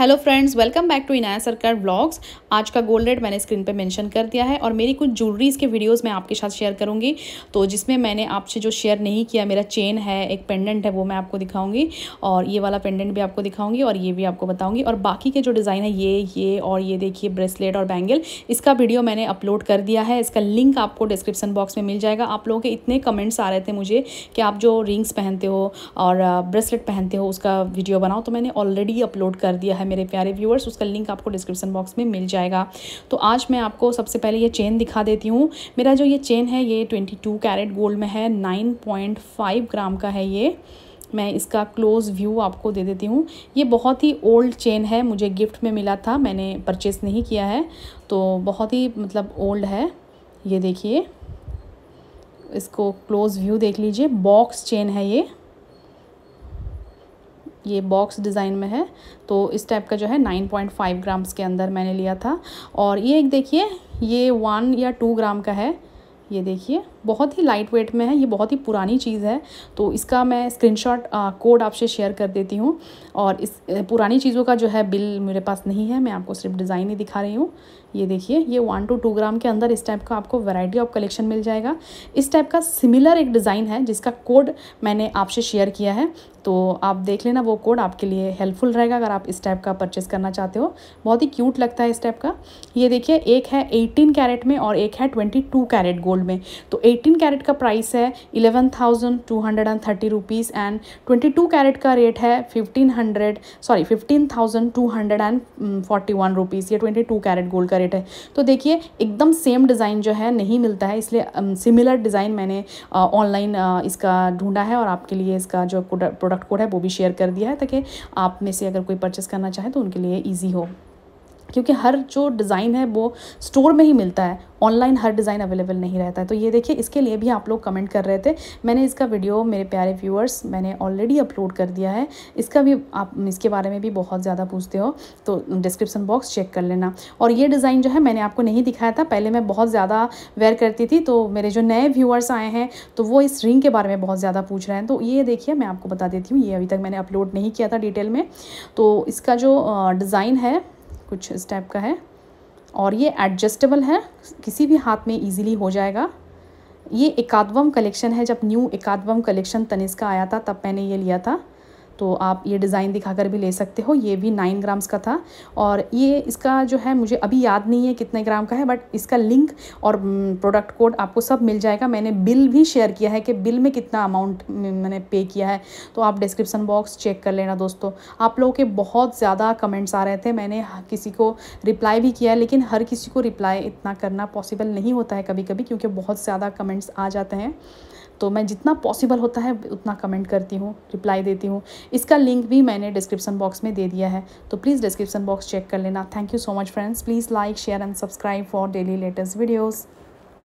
hello friends welcome back to Inaya Sarkar vlogs आज का gold rate मैंने स्क्रीन पे मेंशन कर दिया है और मेरी कुछ ज्वेलरीज के वीडियोस मैं आपके साथ शेयर करूँगी तो जिसमें मैंने आपसे जो शेयर नहीं किया मेरा चेन है एक पेंडेंट है वो मैं आपको दिखाऊंगी और ये वाला पेंडेंट भी आपको दिखाऊंगी और ये भी आपको बताऊँगी और बाकी के जो डिज़ाइन है ये ये और ये देखिए ब्रेसलेट और बैंगल इसका वीडियो मैंने अपलोड कर दिया है इसका लिंक आपको डिस्क्रिप्सन बॉक्स में मिल जाएगा आप लोगों के इतने कमेंट्स आ रहे थे मुझे कि आप जो रिंग्स पहनते हो और ब्रेसलेट पहनते हो उसका वीडियो बनाओ तो मैंने ऑलरेडी अपलोड कर दिया है मेरे प्यारे व्यूअर्स उसका लिंक आपको डिस्क्रिप्शन बॉक्स में मिल जाएगा तो आज मैं आपको सबसे पहले ये चेन दिखा देती हूँ मेरा जो ये चेन है ये ट्वेंटी टू कैरेट गोल्ड में है नाइन पॉइंट फाइव ग्राम का है ये मैं इसका क्लोज़ व्यू आपको दे देती हूँ ये बहुत ही ओल्ड चेन है मुझे गिफ्ट में मिला था मैंने परचेस नहीं किया है तो बहुत ही मतलब ओल्ड है ये देखिए इसको क्लोज़ व्यू देख लीजिए बॉक्स चेन है ये ये बॉक्स डिज़ाइन में है तो इस टाइप का जो है 9.5 ग्राम्स के अंदर मैंने लिया था और ये एक देखिए ये वन या टू ग्राम का है ये देखिए बहुत ही लाइट वेट में है ये बहुत ही पुरानी चीज़ है तो इसका मैं स्क्रीनशॉट कोड आपसे शेयर कर देती हूँ और इस पुरानी चीज़ों का जो है बिल मेरे पास नहीं है मैं आपको सिर्फ डिज़ाइन ही दिखा रही हूँ ये देखिए ये वन टू टू ग्राम के अंदर इस टाइप का आपको वैरायटी ऑफ कलेक्शन मिल जाएगा इस टाइप का सिमिलर एक डिज़ाइन है जिसका कोड मैंने आपसे शेयर किया है तो आप देख लेना वो कोड आपके लिए हेल्पफुल रहेगा अगर आप इस टाइप का परचेस करना चाहते हो बहुत ही क्यूट लगता है इस टाइप का ये देखिए एक है 18 कैरेट में और एक है 22 कैरेट गोल्ड में तो 18 कैरेट का प्राइस है eleven thousand two hundred and thirty rupees and twenty two carat का रेट है fifteen hundred sorry fifteen thousand two hundred and one rupees ये ट्वेंटी टू कैरेट गोल्ड का कैरेट है तो देखिए एकदम सेम डिज़ाइन जो है नहीं मिलता है इसलिए सिमिलर डिज़ाइन मैंने ऑनलाइन इसका ढूंढा है और आपके लिए इसका जो प्रोडक्ट कोड है वो भी शेयर कर दिया है ताकि आप में से अगर कोई परचेस करना चाहे तो उनके लिए ईजी हो क्योंकि हर जो डिज़ाइन है वो स्टोर में ही मिलता है ऑनलाइन हर डिज़ाइन अवेलेबल नहीं रहता है तो ये देखिए इसके लिए भी आप लोग कमेंट कर रहे थे मैंने इसका वीडियो मेरे प्यारे व्यूअर्स मैंने ऑलरेडी अपलोड कर दिया है इसका भी आप इसके बारे में भी बहुत ज़्यादा पूछते हो तो डिस्क्रिप्सन बॉक्स चेक कर लेना और ये डिज़ाइन जो है मैंने आपको नहीं दिखाया था पहले मैं बहुत ज़्यादा वेयर करती थी तो मेरे जो नए व्यूअर्स आए हैं तो वो इस रिंग के बारे में बहुत ज़्यादा पूछ रहे हैं तो ये देखिए मैं आपको बता देती हूँ ये अभी तक मैंने अपलोड नहीं किया था डिटेल में तो इसका जो डिज़ाइन है कुछ इस टाइप का है और ये एडजस्टेबल है किसी भी हाथ में इजीली हो जाएगा ये एकादवम कलेक्शन है जब न्यू एकादवम कलेक्शन तनिस का आया था तब मैंने ये लिया था तो आप ये डिज़ाइन दिखाकर भी ले सकते हो ये भी नाइन ग्राम्स का था और ये इसका जो है मुझे अभी याद नहीं है कितने ग्राम का है बट इसका लिंक और प्रोडक्ट कोड आपको सब मिल जाएगा मैंने बिल भी शेयर किया है कि बिल में कितना अमाउंट मैंने पे किया है तो आप डिस्क्रिप्सन बॉक्स चेक कर लेना दोस्तों आप लोगों के बहुत ज़्यादा कमेंट्स आ रहे थे मैंने किसी को रिप्लाई भी किया है लेकिन हर किसी को रिप्लाई इतना करना पॉसिबल नहीं होता है कभी कभी क्योंकि बहुत ज़्यादा कमेंट्स आ जाते हैं तो मैं जितना पॉसिबल होता है उतना कमेंट करती हूँ रिप्लाई देती हूँ इसका लिंक भी मैंने डिस्क्रिप्सन बॉक्स में दे दिया है तो प्लीज़ डिस्क्रिप्सन बॉक्स चेक कर लेना thank you so much friends please like share and subscribe for daily latest videos